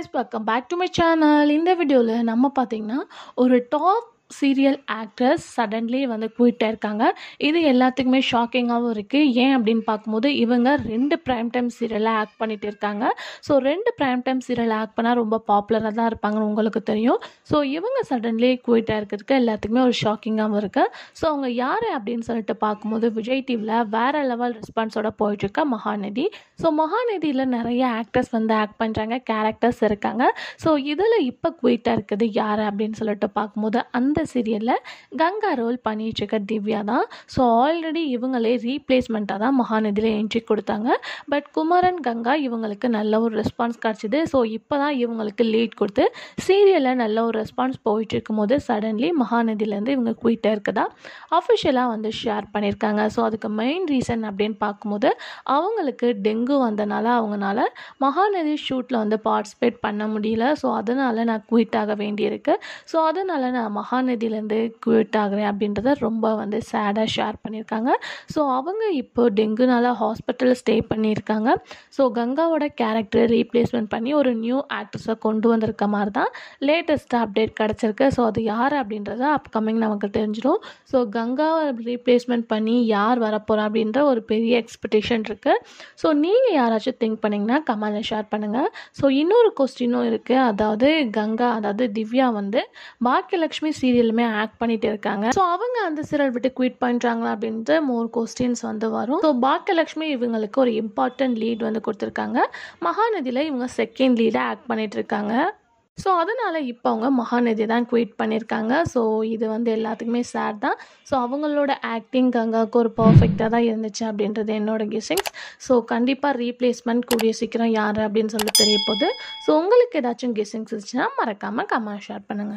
guys welcome back to my channel இந்த வீடியோவில் நம்ம பார்த்திங்கன்னா ஒரு டாப் சீரியல் ஆக்ட்ரஸ் சடன்லி வந்து போயிட்டே இருக்காங்க இது எல்லாத்துக்குமே ஷாக்கிங்காகவும் இருக்குது ஏன் அப்படின்னு பார்க்கும்போது இவங்க ரெண்டு ப்ரைம் டைம் சீரியலை ஆக்ட் பண்ணிகிட்டு இருக்காங்க ஸோ ரெண்டு ப்ரைம் டைம் சீரியல் ஆக்ட் பண்ணால் ரொம்ப பாப்புலராக தான் இருப்பாங்கன்னு உங்களுக்கு தெரியும் ஸோ இவங்க சடன்லி குயிட்டாக இருக்கிறதுக்கு எல்லாத்துக்குமே ஒரு ஷாக்கிங்காகவும் இருக்குது ஸோ அவங்க யார் அப்படின்னு சொல்லிட்டு பார்க்கும்போது விஜய் டிவியில் வேறு லெவல் ரெஸ்பான்ஸோட போயிட்டுருக்க மகாநதி ஸோ மகாநதியில் நிறைய ஆக்டர்ஸ் வந்து ஆக்ட் பண்ணுறாங்க கேரக்டர்ஸ் இருக்காங்க ஸோ இதில் இப்போ குயிட்டாக இருக்குது யார் அப்படின்னு சொல்லிட்டு பார்க்கும்போது அந்த சீரியலில் கங்கா ரோல் இருக்க திவ்யா தான் ஸோ ஆல்ரெடி இவங்களே ரீப்ளேஸ்மெண்ட்டாக தான் மகாநதியில் என்ட்ரி கொடுத்தாங்க பட் குமரன் கங்கா இவங்களுக்கு நல்ல ஒரு ரெஸ்பான்ஸ் கிடச்சிது ஸோ இப்போ தான் இவங்களுக்கு லீட் கொடுத்து சீரியலில் நல்ல ஒரு ரெஸ்பான்ஸ் போயிட்டுருக்கும் போது சடன்லி மகாநதியிலேருந்து இவங்க குயிட்டாக இருக்குதா அஃபிஷியலாக வந்து ஷேர் பண்ணியிருக்காங்க ஸோ அதுக்கு மெயின் ரீசன் அப்படின்னு பார்க்கும்போது அவங்களுக்கு டெங்கு வந்தனால அவங்களால மகாநதி ஷூட்டில் வந்து பார்ட்டிசிபேட் பண்ண முடியல ஸோ அதனால் நான் குயிட் ஆக வேண்டியிருக்கு ஸோ அதனால் நான் மகாநதி கருணாநிதியிலேருந்து குவிட் ஆகிறேன் அப்படின்றத ரொம்ப வந்து சேடாக ஷேர் பண்ணியிருக்காங்க ஸோ அவங்க இப்போ டெங்குனால ஹாஸ்பிட்டலில் ஸ்டே பண்ணியிருக்காங்க ஸோ கங்காவோட கேரக்டர் ரீப்ளேஸ்மெண்ட் பண்ணி ஒரு நியூ ஆக்ட்ரஸை கொண்டு வந்திருக்க மாதிரி தான் லேட்டஸ்ட்டாக அப்டேட் கிடச்சிருக்கு ஸோ அது யார் அப்படின்றத அப்கமிங் நமக்கு தெரிஞ்சிடும் ஸோ கங்காவை ரீப்ளேஸ்மெண்ட் பண்ணி யார் வரப்போகிறா அப்படின்ற ஒரு பெரிய எக்ஸ்பெக்டேஷன் இருக்குது ஸோ நீங்கள் யாராச்சும் திங்க் பண்ணிங்கன்னா கமெண்டில் ஷேர் பண்ணுங்கள் ஸோ இன்னொரு கொஸ்டினும் இருக்குது அதாவது கங்கா அதாவது திவ்யா வந்து பாக்கியலக்ஷ்மி சீரியல் சீரியலுமே ஆக்ட் பண்ணிட்டு இருக்காங்க ஸோ அவங்க அந்த சீரியல் விட்டு குவிட் பண்ணுறாங்களா அப்படின்ற மோர் கொஸ்டின்ஸ் வந்து வரும் ஸோ பாக்கியலட்சுமி இவங்களுக்கு ஒரு இம்பார்ட்டன்ட் லீட் வந்து கொடுத்துருக்காங்க மகாநதியில் இவங்க செகண்ட் லீடாக ஆக்ட் பண்ணிட்டு இருக்காங்க ஸோ அதனால் இப்போ அவங்க மகாநதி தான் குவீட் பண்ணியிருக்காங்க ஸோ இது வந்து எல்லாத்துக்குமே சேர் தான் ஸோ அவங்களோட ஆக்டிங் கங்காவுக்கு ஒரு பர்ஃபெக்டாக தான் இருந்துச்சு அப்படின்றது என்னோட கெஸிங்ஸ் ஸோ கண்டிப்பாக ரீப்ளேஸ்மெண்ட் கூடிய சீக்கிரம் யார் அப்படின்னு சொல்லி தெரிய போகுது ஸோ உங்களுக்கு ஏதாச்சும் கெஸிங்ஸ் இருந்துச்சுன்னா மறக்காமல் கமெண்ட் ஷேர் பண்ணுங்கள்